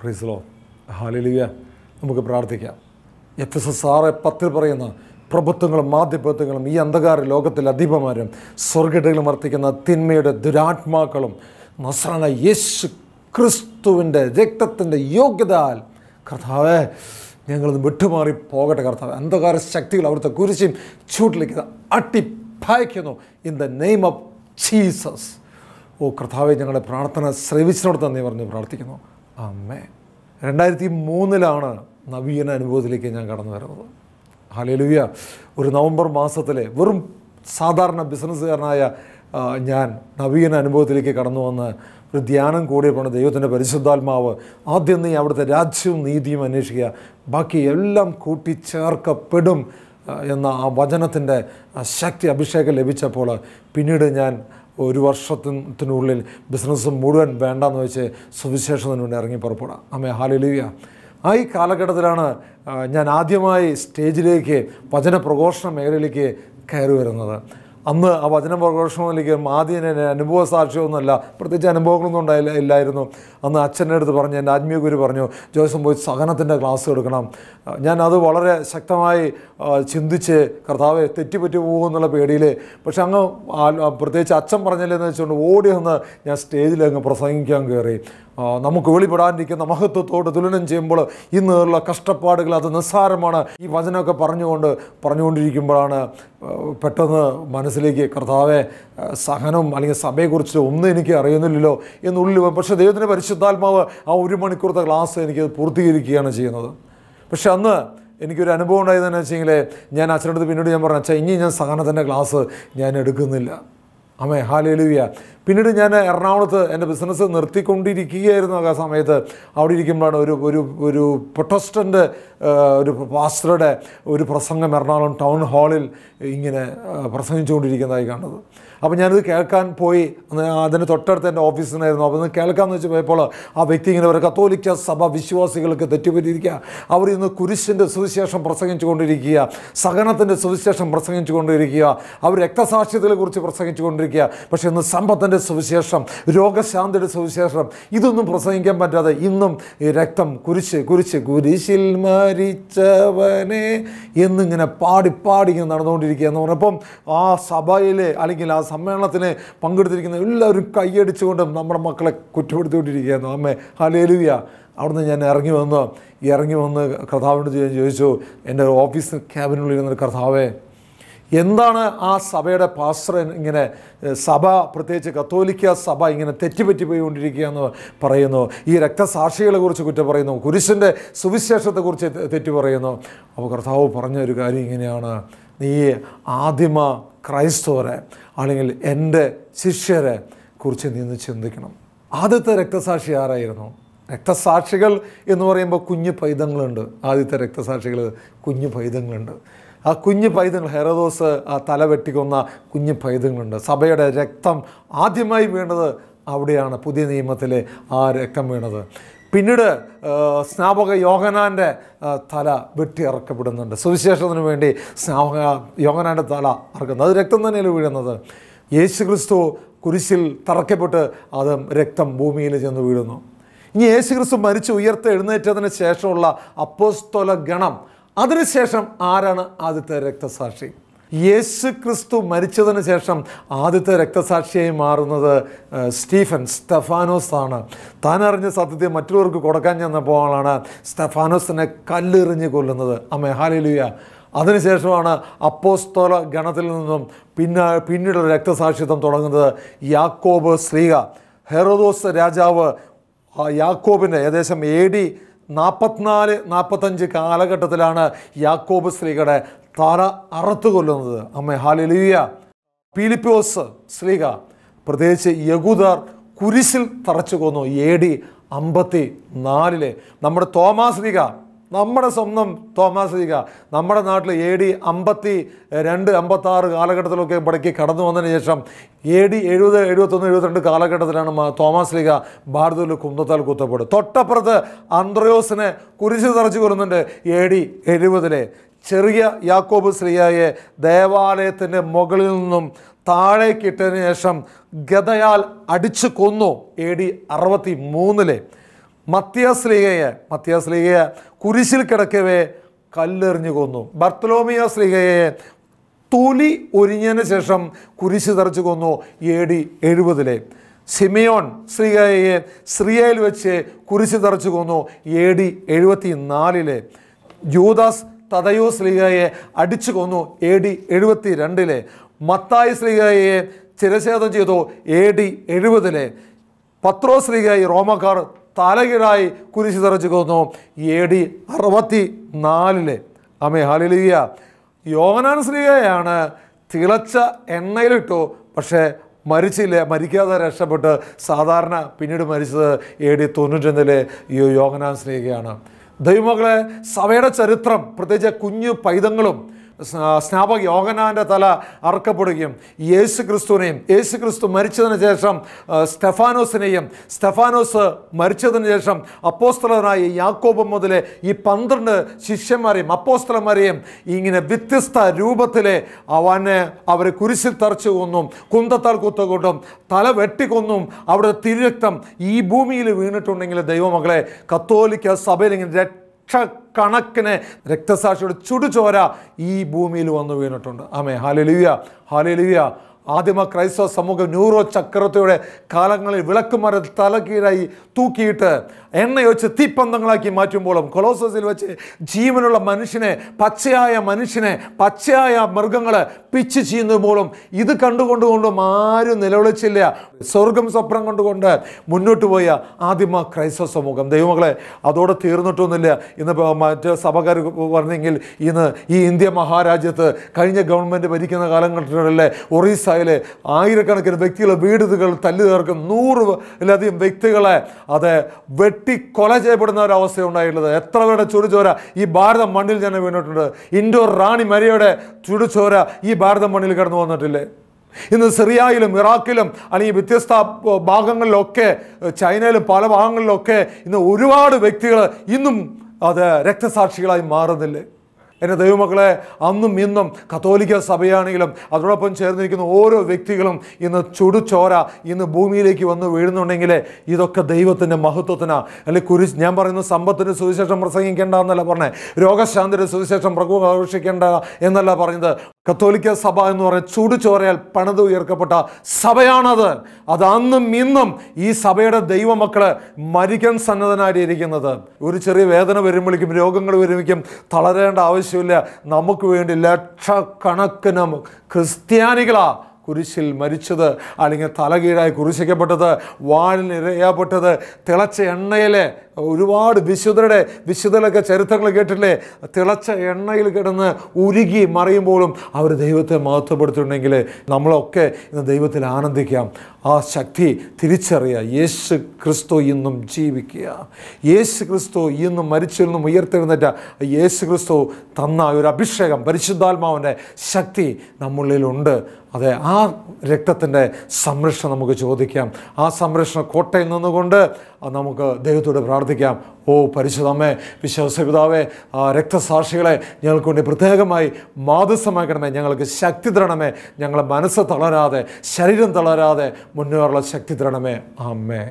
പ്രീസ്ലോ ഹാലിലിയ നമുക്ക് പ്രാർത്ഥിക്കാം F S S ആറ് പത്തിൽ പറയുന്ന പ്രഭുത്വങ്ങളും ആധിപത്യങ്ങളും ഈ അന്ധകാര ലോകത്തിൽ അധീപമാരും സ്വർഗിടകളും വർത്തിക്കുന്ന തിന്മയുടെ ദുരാത്മാക്കളും നസ്രാന യേശു ക്രിസ്തുവിൻ്റെ രക്തത്തിൻ്റെ യോഗ്യതാൽ കർത്താവേ ഞങ്ങളൊന്ന് വിട്ടുമാറി പോകട്ടെ കർത്താവ് അന്ധകാര ശക്തികൾ അവിടുത്തെ കുരിശിയും ചൂട്ടിലേക്ക് അട്ടിപ്പായ്ക്കുന്നു in the name of Jesus ഓ കർത്താവെ ഞങ്ങളുടെ പ്രാർത്ഥന ശ്രവിച്ചിനോട് തന്നെ പറഞ്ഞ് പ്രാർത്ഥിക്കുന്നു അമ്മേ രണ്ടായിരത്തി മൂന്നിലാണ് നവീന അനുഭവത്തിലേക്ക് ഞാൻ കടന്നു വരുന്നത് ഹലേലുയ ഒരു നവംബർ മാസത്തിലെ വെറും സാധാരണ ബിസിനസ്സുകാരനായ ഞാൻ നവീന അനുഭവത്തിലേക്ക് കടന്നു വന്ന് ഒരു ധ്യാനം കൂടിയപ്പോഴാണ് ദൈവത്തിൻ്റെ പരിശുദ്ധാത്മാവ് ആദ്യം നീ അവിടുത്തെ രാജ്യവും നീതിയും അന്വേഷിക്കുക ബാക്കി എല്ലാം കൂട്ടിച്ചേർക്കപ്പെടും എന്ന ആ വചനത്തിൻ്റെ ശക്തി അഭിഷേകം ലഭിച്ചപ്പോൾ പിന്നീട് ഞാൻ ഒരു വർഷത്തിനുള്ളിൽ ബിസിനസ് മുഴുവൻ വേണ്ടെന്ന് വെച്ച് സുവിശേഷത്തിനുവേണ്ടി ഇറങ്ങി പുറപ്പെടാം അമ്മേ ഹാലിലിയ ആ ഈ കാലഘട്ടത്തിലാണ് ഞാൻ ആദ്യമായി സ്റ്റേജിലേക്ക് വചന പ്രഘോഷണ മേഖലയിലേക്ക് കയറി വരുന്നത് അന്ന് ആ വചന പ്രഘോഷണത്തിലേക്ക് ആദ്യം എൻ്റെ അനുഭവ സാക്ഷ്യമൊന്നുമല്ല പ്രത്യേകിച്ച് അനുഭവങ്ങളൊന്നും ഉണ്ടായില്ല ഇല്ലായിരുന്നു അന്ന് അച്ഛൻ്റെ അടുത്ത് പറഞ്ഞു എൻ്റെ ആത്മീയ ഗുരു പറഞ്ഞു ജോസം പോയി സഹനത്തിൻ്റെ ക്ലാസ് എടുക്കണം ഞാൻ അത് വളരെ ശക്തമായി ചിന്തിച്ച് കർത്താവെ തെറ്റിപ്പറ്റി പോകുമെന്നുള്ള പേടിയിൽ പക്ഷെ അങ്ങ് പ്രത്യേകിച്ച് അച്ഛൻ പറഞ്ഞില്ലെന്ന് വെച്ചുകൊണ്ട് ഓടി വന്ന് ഞാൻ സ്റ്റേജിൽ അങ്ങ് പ്രസംഗിക്കാൻ കയറി നമുക്ക് വെളിപ്പെടാനിരിക്കുന്ന മഹത്വത്തോട് തുലനം ചെയ്യുമ്പോൾ ഇന്നുള്ള കഷ്ടപ്പാടുകൾ അത് നിസ്സാരമാണ് ഈ വചനമൊക്കെ പറഞ്ഞുകൊണ്ട് പറഞ്ഞുകൊണ്ടിരിക്കുമ്പോഴാണ് പെട്ടെന്ന് മനസ്സിലേക്ക് കർത്താവെ സഹനം അല്ലെങ്കിൽ സഭയെക്കുറിച്ച് ഒന്നും എനിക്ക് അറിയുന്നില്ലല്ലോ എന്നുള്ളിൽ പക്ഷേ ദൈവത്തിൻ്റെ പരിശുദ്ധാത്മാവ് ആ ഒരു മണിക്കൂറത്തെ ക്ലാസ് അത് പൂർത്തീകരിക്കുകയാണ് ചെയ്യുന്നത് പക്ഷെ അന്ന് എനിക്കൊരു അനുഭവം ഉണ്ടായതെന്ന് വെച്ചെങ്കിൽ ഞാൻ അച്ഛനടുത്ത് പിന്നീട് ഞാൻ പറഞ്ഞു അച്ഛാ ഇനി ഞാൻ സഹനത്തിൻ്റെ ക്ലാസ് ഞാൻ എടുക്കുന്നില്ല അമ്മേ ഹാലേലുവിയ പിന്നീട് ഞാൻ എറണാകുളത്ത് എൻ്റെ ബിസിനസ് നിർത്തിക്കൊണ്ടിരിക്കുകയായിരുന്നു ആ സമയത്ത് അവിടെ ഇരിക്കുമ്പോഴാണ് ഒരു ഒരു ഒരു പ്രൊട്ടസ്റ്റൻ്റ് ഒരു പാസ്റ്ററുടെ ഒരു പ്രസംഗം എറണാകുളം ടൗൺ ഹാളിൽ ഇങ്ങനെ പ്രസംഗിച്ചുകൊണ്ടിരിക്കുന്നതായി കാണുന്നത് അപ്പോൾ ഞാനിത് കേൾക്കാൻ പോയി അതിന് തൊട്ടടുത്ത് എൻ്റെ ഓഫീസിനായിരുന്നു അപ്പോൾ ഒന്ന് കേൾക്കാമെന്ന് വെച്ച് പോയപ്പോൾ ആ വ്യക്തി ഇങ്ങനെ ഒരു കത്തോലിക്ക സഭ വിശ്വാസികൾക്ക് തെറ്റുപറ്റിയിരിക്കുക അവർ ഇന്ന് കുരിശിൻ്റെ സുവിശേഷം പ്രസംഗിച്ചുകൊണ്ടിരിക്കുക സഹനത്തിൻ്റെ സുവിശേഷം പ്രസംഗിച്ചുകൊണ്ടിരിക്കുക അവർ പ്രസംഗിച്ചു പ്രസംഗിച്ചുകൊണ്ടിരിക്കുക പക്ഷേ ഇന്ന് സമ്പത്തിൻ്റെ സുവിശേഷം രോഗശാന്തിയുടെ സുവിശേഷം ഇതൊന്നും പ്രസംഗിക്കാൻ പറ്റാതെ ഇന്നും ഈ രക്തം കുരിശ് കുരിശ് കുരിശിൽ മരിച്ചവനെ എന്നിങ്ങനെ പാടി പാടി ഇങ്ങനെ നടന്നുകൊണ്ടിരിക്കുക എന്ന് പറഞ്ഞപ്പം ആ സഭയിലെ അല്ലെങ്കിൽ ആ സമ്മേളനത്തിന് പങ്കെടുത്തിരിക്കുന്ന എല്ലാവരും കൈയടിച്ചുകൊണ്ടും നമ്മുടെ മക്കളെ കുറ്റപ്പെടുത്തിക്കൊണ്ടിരിക്കുകയായിരുന്നു അമ്മേ ഹലേലുവിയ അവിടുന്ന് ഞാൻ ഇറങ്ങി വന്ന് ഇറങ്ങി വന്ന് കർത്താവിനോട് ഞാൻ ചോദിച്ചു എൻ്റെ ഓഫീസ് ക്യാബിനുള്ളിൽ ഇരുന്നൊരു കർത്താവേ എന്താണ് ആ സഭയുടെ പാസ്റ്റർ ഇങ്ങനെ സഭ പ്രത്യേകിച്ച് കത്തോലിക്ക സഭ ഇങ്ങനെ എന്ന് പറയുന്നു ഈ രക്തസാക്ഷികളെക്കുറിച്ച് കുറ്റം പറയുന്നു കുരിശിൻ്റെ സുവിശേഷത്തെക്കുറിച്ച് തെറ്റു പറയുന്നു അപ്പോൾ കർത്താവ് പറഞ്ഞ ഒരു കാര്യം ഇങ്ങനെയാണ് നീ ആദിമ ക്രൈസ്തവരെ അല്ലെങ്കിൽ എൻ്റെ ശിഷ്യരെ കുറിച്ച് നിന്ന് ചിന്തിക്കണം ആദ്യത്തെ രക്തസാക്ഷി ആരായിരുന്നു രക്തസാക്ഷികൾ എന്ന് പറയുമ്പോൾ കുഞ്ഞു പൈതങ്ങളുണ്ട് ആദ്യത്തെ രക്തസാക്ഷികൾ കുഞ്ഞു പൈതങ്ങളുണ്ട് ആ കുഞ്ഞു പൈതങ്ങൾ ഹെറദോസ് ആ തല വെട്ടിക്കൊന്ന കുഞ്ഞു പൈതങ്ങളുണ്ട് സഭയുടെ രക്തം ആദ്യമായി വീണത് അവിടെയാണ് പുതിയ നിയമത്തിലെ ആ രക്തം വീണത് പിന്നീട് സ്നാപക യോഗനാൻ്റെ തല വെട്ടിയിറക്കപ്പെടുന്നുണ്ട് സുവിശേഷത്തിന് വേണ്ടി സ്നാപക യോഗനാൻ്റെ തല ഇറക്കുന്നത് അത് രക്തം തന്നെയല്ലേ വീഴുന്നത് യേശു ക്രിസ്തു കുരിശിൽ തറക്കപ്പെട്ട് അത് രക്തം ഭൂമിയിൽ ചെന്ന് വീഴുന്നു ഇനി യേശു ക്രിസ്തു മരിച്ചു ഉയർത്ത് എഴുന്നേറ്റതിന് ശേഷമുള്ള അപ്പോസ്തോല ഗണം അതിനുശേഷം ആരാണ് ആദ്യത്തെ രക്തസാക്ഷി യേശു ക്രിസ്തു മരിച്ചതിന് ശേഷം ആദ്യത്തെ രക്തസാക്ഷിയായി മാറുന്നത് സ്റ്റീഫൻ സ്റ്റെഫാനോസ് ആണ് താൻ അറിഞ്ഞ സത്യത്തെ മറ്റുള്ളവർക്ക് കൊടുക്കാൻ ചെന്നപ്പോൾ ആളാണ് സ്റ്റെഫാനോസിനെ കല്ലെറിഞ്ഞ് കൊല്ലുന്നത് ആ ഹാലിലുയ അതിനുശേഷമാണ് അപ്പോസ്തോല ഗണത്തിൽ നിന്നും പിന്നെ പിന്നീട് രക്തസാക്ഷിത്വം തുടങ്ങുന്നത് യാക്കോബ് ശ്രീക ഹെറോദോസ് രാജാവ് യാക്കോബിൻ്റെ ഏകദേശം എ ഡി നാൽപ്പത്തിനാല് നാൽപ്പത്തഞ്ച് കാലഘട്ടത്തിലാണ് യാക്കോബ് സ്ത്രീകളുടെ താറ അറുത്തു കൊല്ലുന്നത് അമ്മ ഹാലിലിയ പീലിപ്പോസ് ശ്രീക പ്രത്യേകിച്ച് യകുദാർ കുരിശിൽ തറച്ചു കൊന്നു എ ഡി അമ്പത്തി നാലിലെ നമ്മുടെ തോമാസ് ലീഗ നമ്മുടെ സ്വന്തം തോമാസ് ലീഗ നമ്മുടെ നാട്ടിൽ എ ഡി അമ്പത്തി രണ്ട് അമ്പത്താറ് കാലഘട്ടത്തിലൊക്കെ പടക്കി കടന്നു വന്നതിന് ശേഷം എ ഡി എഴുപത് എഴുപത്തൊന്ന് എഴുപത്തിരണ്ട് കാലഘട്ടത്തിലാണ് തോമാസ് ലീഗ ഭാരതത്തിൽ കുന്തത്താൽ കുത്തപ്പെടും തൊട്ടപ്പുറത്ത് അന്ത്രയോസിനെ കുരിശ് തറച്ചു കൊല്ലുന്നുണ്ട് എ ഡി എഴുപതിലെ ചെറിയ യാക്കോബ് ശ്രീയായെ ദേവാലയത്തിൻ്റെ മുകളിൽ നിന്നും താഴേക്കിട്ടതിന് ശേഷം ഗതയാൽ അടിച്ചു കൊന്നു എ ഡി അറുപത്തി മൂന്നിലെ മത്യാശ്രീകയെ മത്യാശ്രീകയെ കുരിശിൽ കിടക്കവേ കല്ലെറിഞ്ഞു കൊന്നു ബർത്തലോമിയ ശ്രീകയെ തൊലി ഒരിഞ്ഞതിന് ശേഷം കുരിശ് തെറിച്ചു കൊന്നു എ ഡി എഴുപതിലെ സിമിയോൺ ശ്രീകയെ ശ്രീയയിൽ വെച്ച് കുരിശ് തെറിച്ചു കൊന്നു എ ഡി എഴുപത്തി നാലിലെ ജൂദാസ് തതയോ ശ്ലീഹയെ അടിച്ചു കൊന്നു എ ഡി എഴുപത്തി രണ്ടിലെ മത്തായി ശ്ലീഹയെ ചിരഛേദം ചെയ്തു എ ഡി എഴുപതിലെ പത്രോ ശ്രീകായി റോമക്കാർ തലകീഴായി കുരിശി തറച്ചു കൊന്നു എ ഡി അറുപത്തി നാലിലെ അമ്മേ ഹാലിലിയ യോഹനാൻ ശ്ലീഹയാണ് തിളച്ച എണ്ണയിലിട്ടു പക്ഷേ മരിച്ചില്ല മരിക്കാതെ രക്ഷപ്പെട്ട് സാധാരണ പിന്നീട് മരിച്ചത് എ ഡി തൊണ്ണൂറ്റൊന്നിലെ യോഹനാൻ ശ്ലീഹയാണ് ദൈവമകളെ സഭയുടെ ചരിത്രം പ്രത്യേകിച്ച് കുഞ്ഞു പൈതങ്ങളും സ്നാപക യോഗനാൻ്റെ തല അറക്കപ്പെടുകയും യേശു ക്രിസ്തുവിനെയും യേശു ക്രിസ്തു മരിച്ചതിന് ശേഷം സ്റ്റെഫാനോസിനെയും സ്റ്റെഫാനോസ് മരിച്ചതിന് ശേഷം അപ്പോസ്തലനായ യാക്കോബ് മുതലെ ഈ പന്ത്രണ്ട് ശിഷ്യന്മാരെയും അപ്പോസ്തലന്മാരെയും ഇങ്ങനെ വ്യത്യസ്ത രൂപത്തിലെ അവനെ അവരെ കുരിശിൽ തറച്ചു കൊന്നും കുന്തത്താൽ കുത്തുകൊണ്ടും തല വെട്ടിക്കൊന്നും അവിടെ തിരുരക്തം ഈ ഭൂമിയിൽ വീണിട്ടുണ്ടെങ്കിൽ ദൈവമകളെ കത്തോലിക്ക സഭയിൽ ഇങ്ങനെ ലക്ഷക്കണക്കിന് രക്തസാക്ഷിയുടെ ചുടുചോര ഈ ഭൂമിയിൽ വന്നു വീണിട്ടുണ്ട് ആമേ ഹാലലുയ ഹാലലുയ ആദിമ ക്രൈസ്തവ സമൂഹം ന്യൂറോ ചക്രത്വയുടെ കാലങ്ങളിൽ വിളക്കുമര തലകീഴായി തൂക്കിയിട്ട് എണ്ണയൊഴിച്ച് തീപ്പന്തങ്ങളാക്കി മാറ്റുമ്പോഴും കൊളോസസിൽ വെച്ച് ജീവനുള്ള മനുഷ്യനെ പച്ചയായ മനുഷ്യനെ പച്ചയായ മൃഗങ്ങളെ പിച്ച് ചെയ്യുമ്പോഴും ഇത് കണ്ടുകൊണ്ടുകൊണ്ടും ആരും നിലവിളിച്ചില്ല സ്വർഗം സ്വപ്നം കൊണ്ടുകൊണ്ട് മുന്നോട്ട് പോയ ആദിമ ക്രൈസ്തവ സമൂഹം ദൈവമകളെ അതോടെ തീർന്നിട്ടൊന്നുമില്ല ഇന്ന് മറ്റ് സഭകാർ പറഞ്ഞെങ്കിൽ ഇന്ന് ഈ ഇന്ത്യ മഹാരാജ്യത്ത് കഴിഞ്ഞ ഗവൺമെൻറ് ഭരിക്കുന്ന കാലഘട്ടങ്ങളിലെ ഒറീസ ഇസ്രായേലെ ആയിരക്കണക്കിന് വ്യക്തികളെ വീടുകൾ തല്ലി തീർക്കും നൂറിലധികം വ്യക്തികളെ അത് വെട്ടിക്കൊല ചെയ്യപ്പെടുന്ന ഒരവസ്ഥ ഉണ്ടായിട്ടുള്ളത് എത്ര പേരുടെ ചുടുചോര ഈ ഭാരത മണ്ണിൽ ഞാൻ വീണിട്ടുണ്ട് ഇൻഡോർ റാണി മരിയുടെ ചുടുചോര ഈ ഭാരത മണ്ണിൽ കടന്നു വന്നിട്ടില്ലേ ഇന്ന് സിറിയയിലും ഇറാഖിലും അല്ലെങ്കിൽ വ്യത്യസ്ത ഭാഗങ്ങളിലൊക്കെ ചൈനയിലും പല ഭാഗങ്ങളിലൊക്കെ ഇന്ന് ഒരുപാട് വ്യക്തികൾ ഇന്നും അത് രക്തസാക്ഷികളായി മാറുന്നില്ലേ എൻ്റെ ദൈവമക്കളെ അന്നും ഇന്നും കത്തോലിക്ക സഭയാണെങ്കിലും അതോടൊപ്പം ചേർന്നിരിക്കുന്ന ഓരോ വ്യക്തികളും ഇന്ന് ചുടുചോര ഇന്ന് ഭൂമിയിലേക്ക് വന്ന് വീഴുന്നുണ്ടെങ്കിൽ ഇതൊക്കെ ദൈവത്തിൻ്റെ മഹത്വത്തിനാണ് അല്ലെങ്കിൽ കുരിശ് ഞാൻ പറയുന്ന സമ്പത്തിൻ്റെ സുവിശേഷം പ്രസംഗിക്കേണ്ട എന്നല്ല പറഞ്ഞത് രോഗശാന്തിയുടെ സുവിശേഷം പ്രഘോഷിക്കേണ്ട എന്നല്ല പറഞ്ഞത് കത്തോലിക്ക സഭ എന്ന് പറയുന്ന ചൂടുചോരയാൽ പണിത് ഉയർക്കപ്പെട്ട സഭയാണത് അത് അന്നും ഇന്നും ഈ സഭയുടെ ദൈവമക്കൾ മരിക്കാൻ സന്നദ്ധനായിരിക്കുന്നത് ഒരു ചെറിയ വേദന വരുമ്പോഴേക്കും രോഗങ്ങൾ വരുമ്പോഴേക്കും തളരേണ്ട ആവശ്യമില്ല നമുക്ക് വേണ്ടി ലക്ഷക്കണക്കിന് ക്രിസ്ത്യാനികളാണ് കുരിശിൽ മരിച്ചത് അല്ലെങ്കിൽ തലകീഴായി കുരിശിക്കപ്പെട്ടത് വാളിനിരയാപ്പെട്ടത് തിളച്ച എണ്ണയിലെ ഒരുപാട് വിശുദ്ധരുടെ വിശുദ്ധരൊക്കെ ചരിത്രങ്ങൾ കേട്ടില്ലേ തിളച്ച എണ്ണയിൽ കിടന്ന് ഉരുകി മറിയുമ്പോഴും അവർ ദൈവത്തെ മഹത്വപ്പെടുത്തിയിട്ടുണ്ടെങ്കിൽ നമ്മളൊക്കെ ഇന്ന് ദൈവത്തിൽ ആനന്ദിക്കാം ആ ശക്തി തിരിച്ചറിയുക യേശു ക്രിസ്തു ഇന്നും ജീവിക്കുക യേശു ക്രിസ്തു ഇന്നും മരിച്ചിൽ നിന്നും ഉയർത്തെഴുന്നേറ്റ യേശു ക്രിസ്തു തന്ന ഒരു അഭിഷേകം പരിശുദ്ധാത്മാവിൻ്റെ ശക്തി നമ്മളിലുണ്ട് അതെ ആ രക്തത്തിൻ്റെ സംരക്ഷണം നമുക്ക് ചോദിക്കാം ആ സംരക്ഷണ കോട്ടയിൽ നിന്നുകൊണ്ട് നമുക്ക് ദൈവത്തോട് പ്രാർത്ഥിക്കാം ഓ പരിശുദ്ധമേ വിശ്വാസപിതാവേ ആ രക്തസാക്ഷികളെ ഞങ്ങൾക്ക് വേണ്ടി പ്രത്യേകമായി മാതസമാക്കണമേ ഞങ്ങൾക്ക് ശക്തി തരണമേ ഞങ്ങളെ മനസ്സ് തളരാതെ ശരീരം തളരാതെ മുന്നേറുള്ള ശക്തി തരണമേ അമ്മേ